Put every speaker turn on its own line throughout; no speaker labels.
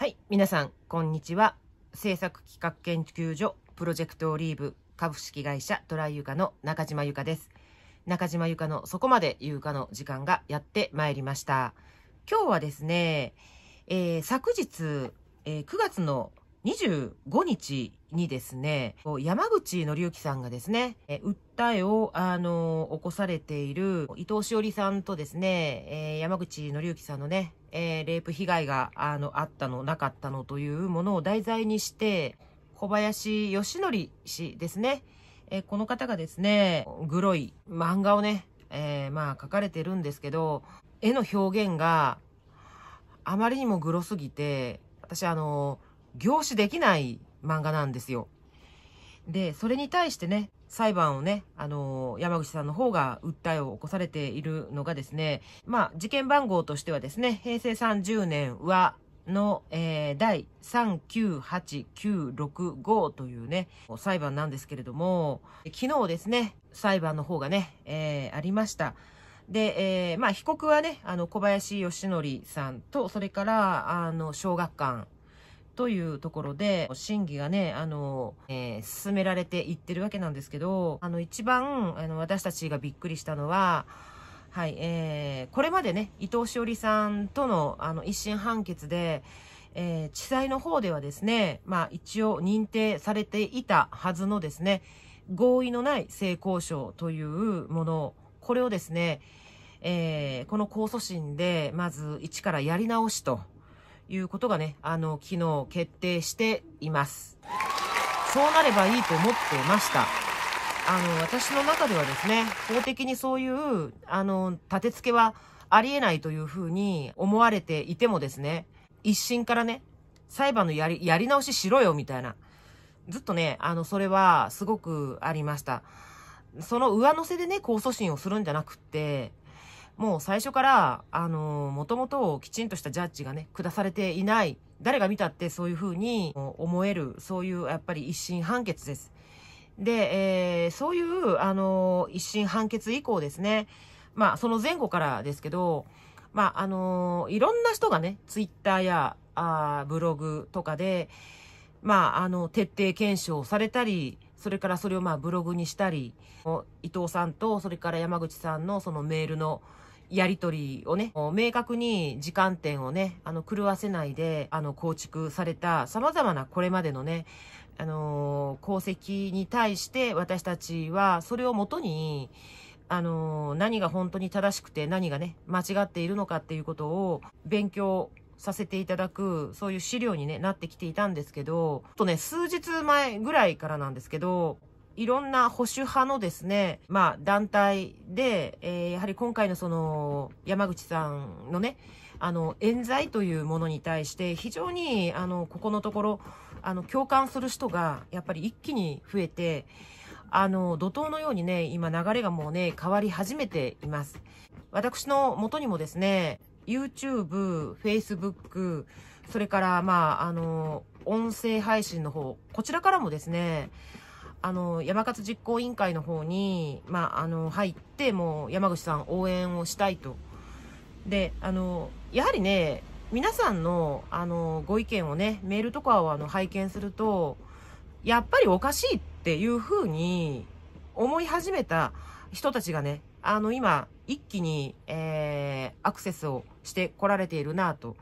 はい、皆さん、こんにちは。制作企画研究所プロジェクトオリーブ株式会社トライユカの中島由香です。中島由香のそこまでゆかの時間がやってまいりました。今日はですね、えー、昨日、えー、9月の25日にですね、山口のりゆきさんがですね、訴えを、あの起こされている伊藤しおりさんとですね、えー、山口のりゆきさんのね、えー、レイプ被害が、あの、あったの、なかったのというものを題材にして、小林義則氏ですね、えこの方がですね、グロい漫画をね、えー、まあ書かれてるんですけど、絵の表現があまりにもグロすぎて、私あの凝視できない漫画なんですよ。で、それに対してね、裁判をね、あのー、山口さんの方が訴えを起こされているのがですね、まあ、事件番号としてはですね、平成30年は、の、えー、第398965というね、裁判なんですけれども、昨日ですね、裁判の方がね、えー、ありました。で、えー、まあ、被告はね、あの、小林義則さんと、それから、あの、小学館というところで、審議がね、あの、えー、進められていってるわけなんですけど、あの、一番、あの、私たちがびっくりしたのは、はい、えー、これまでね、伊藤詩織さんとの、あの、一審判決で、えー、地裁の方ではですね、まあ、一応認定されていたはずのですね、合意のない性交渉というもの、これをですね、えー、この控訴審で、まず一からやり直しということがね、あの、昨日決定しています。そうなればいいと思ってました。あの、私の中ではですね、法的にそういう、あの、立て付けはありえないというふうに思われていてもですね、一審からね、裁判のやり、やり直ししろよ、みたいな。ずっとね、あの、それはすごくありました。その上乗せでね、控訴審をするんじゃなくって、もう最初から、あのー、もともときちんとしたジャッジがね、下されていない。誰が見たってそういうふうに思える、そういうやっぱり一審判決です。で、えー、そういう、あのー、一審判決以降ですね、まあ、その前後からですけど、まあ、あのー、いろんな人がね、ツイッターや、あブログとかで、まあ、あの、徹底検証されたり、それからそれをまあブログにしたり、伊藤さんと、それから山口さんのそのメールのやりとりをね、明確に時間点をね、あの、狂わせないで、あの、構築された様々なこれまでのね、あのー、功績に対して私たちはそれをもとに、あのー、何が本当に正しくて何がね、間違っているのかっていうことを勉強させていただく、そういう資料に、ね、なってきていたんですけど、とね、数日前ぐらいからなんですけど、いろんな保守派のですね、まあ、団体で、えー、やはり今回のその、山口さんのね、あの、冤罪というものに対して、非常に、あの、ここのところ、あの、共感する人が、やっぱり一気に増えて、あの、怒涛のようにね、今流れがもうね、変わり始めています。私の元にもですね、YouTube、Facebook、それから、まあ、あの、音声配信の方、こちらからもですね、あの、山勝実行委員会の方に、まあ、あの、入って、もう山口さん応援をしたいと。で、あの、やはりね、皆さんの、あの、ご意見をね、メールとかをあの、拝見すると、やっぱりおかしいっていうふうに思い始めた人たちがね、あの、今、一気に、えー、アクセスをしてこられているなと。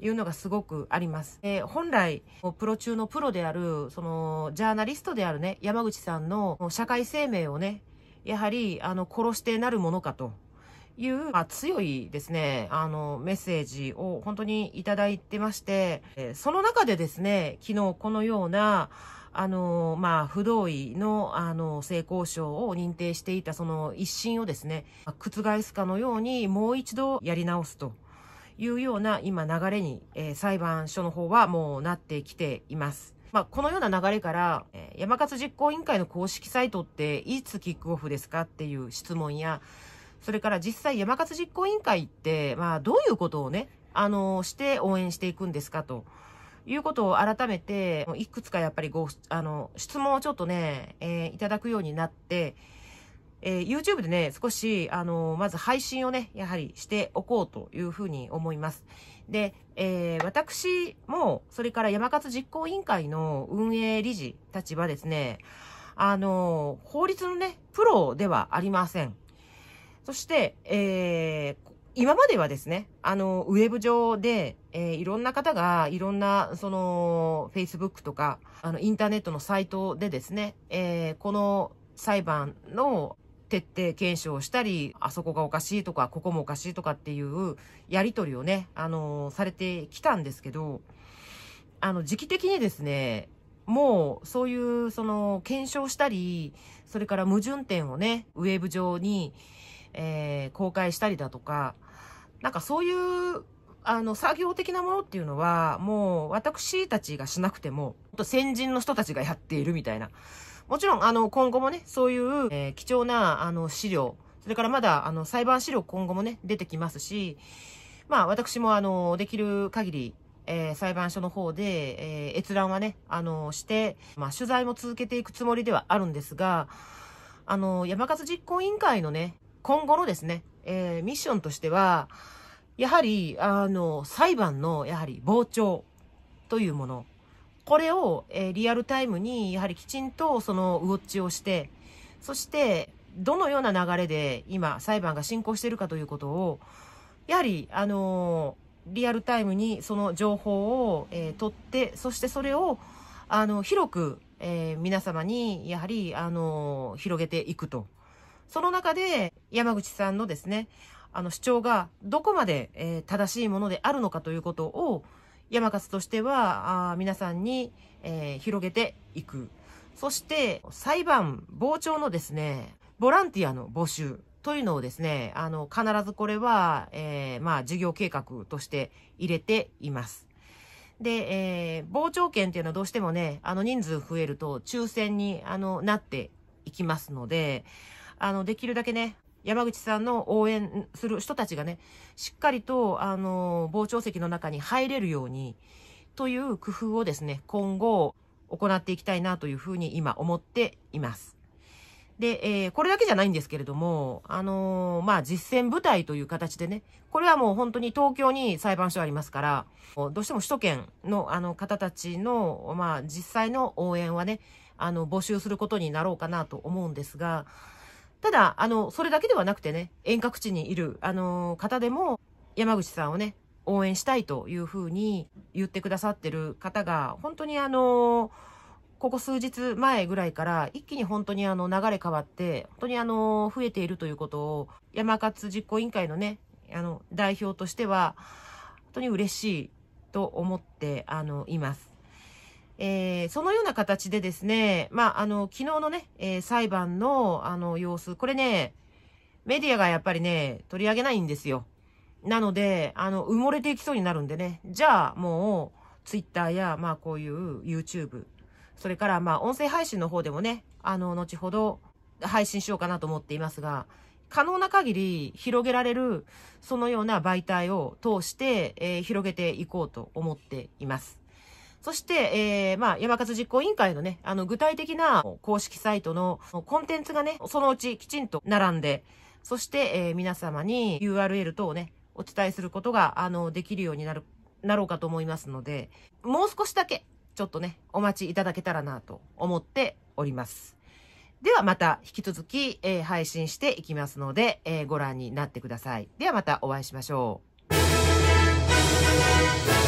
いうのがすごくあります。えー、本来、プロ中のプロである、その、ジャーナリストであるね、山口さんの社会生命をね、やはり、あの、殺してなるものかと。いう、まあ、強いですね、あの、メッセージを本当にいただいてまして、えー、その中でですね、昨日このような、あの、まあ、不同意の、あの、性交渉を認定していたその一審をですね、覆すかのようにもう一度やり直すと。いうような今流れに、えー、裁判所の方はもうなってきています。まあ、このような流れから、えー、山勝実行委員会の公式サイトっていつキックオフですかっていう質問や、それから実際山勝実行委員会って、まあ、どういうことをね、あのー、して応援していくんですかと。いうことを改めて、いくつかやっぱりご、あの、質問をちょっとね、えー、いただくようになって、えー、YouTube でね、少し、あのー、まず配信をね、やはりしておこうというふうに思います。で、えー、私も、それから山勝実行委員会の運営理事たちはですね、あのー、法律のね、プロではありません。そして、えー、今まではですね、あの、ウェブ上で、えー、いろんな方が、いろんな、その、Facebook とか、あの、インターネットのサイトでですね、えー、この裁判の徹底検証したり、あそこがおかしいとか、ここもおかしいとかっていうやりとりをね、あのー、されてきたんですけど、あの、時期的にですね、もう、そういう、その、検証したり、それから矛盾点をね、ウェブ上に、えー、公開したりだとか、なんかそういう、あの、作業的なものっていうのは、もう、私たちがしなくても、先人の人たちがやっているみたいな、もちろん、あの、今後もね、そういう、えー、貴重な、あの、資料、それからまだ、あの、裁判資料今後もね、出てきますし、まあ、私も、あの、できる限り、えー、裁判所の方で、えー、閲覧はね、あの、して、まあ、取材も続けていくつもりではあるんですが、あの、山勝実行委員会のね、今後のですね、えー、ミッションとしては、やはり、あの、裁判の、やはり、傍聴というもの、これを、えー、リアルタイムに、やはりきちんとそのウォッチをして、そして、どのような流れで今、裁判が進行しているかということを、やはり、あのー、リアルタイムにその情報を、えー、取って、そしてそれを、あの、広く、えー、皆様に、やはり、あのー、広げていくと。その中で、山口さんのですね、あの、主張がどこまで、えー、正しいものであるのかということを、山勝としては、あ皆さんに、えー、広げていく。そして、裁判、傍聴のですね、ボランティアの募集というのをですね、あの、必ずこれは、えー、まあ、事業計画として入れています。で、えー、傍聴券っていうのはどうしてもね、あの人数増えると抽選にあのなっていきますので、あの、できるだけね、山口さんの応援する人たちがね、しっかりと、あの、傍聴席の中に入れるように、という工夫をですね、今後行っていきたいなというふうに今思っています。で、えー、これだけじゃないんですけれども、あのー、まあ、実践部隊という形でね、これはもう本当に東京に裁判所ありますから、どうしても首都圏のあの方たちの、まあ、実際の応援はね、あの、募集することになろうかなと思うんですが、ただ、あの、それだけではなくてね、遠隔地にいる、あの、方でも、山口さんをね、応援したいというふうに言ってくださってる方が、本当にあの、ここ数日前ぐらいから一気に本当にあの流れ変わって、本当にあの、増えているということを、山勝実行委員会のね、あの、代表としては、本当に嬉しいと思って、あの、います。えー、そのような形でですね、まあ、あの、昨日のね、えー、裁判の、あの、様子、これね、メディアがやっぱりね、取り上げないんですよ。なので、あの、埋もれていきそうになるんでね、じゃあ、もう、ツイッターや、まあ、こういう YouTube、それから、まあ、音声配信の方でもね、あの、後ほど配信しようかなと思っていますが、可能な限り広げられる、そのような媒体を通して、えー、広げていこうと思っています。そして、えー、まあ、山勝実行委員会のね、あの、具体的な公式サイトのコンテンツがね、そのうちきちんと並んで、そして、えー、皆様に URL 等をね、お伝えすることが、あの、できるようになる、なろうかと思いますので、もう少しだけ、ちょっとね、お待ちいただけたらなと思っております。ではまた引き続き、えー、配信していきますので、えー、ご覧になってください。ではまたお会いしましょう。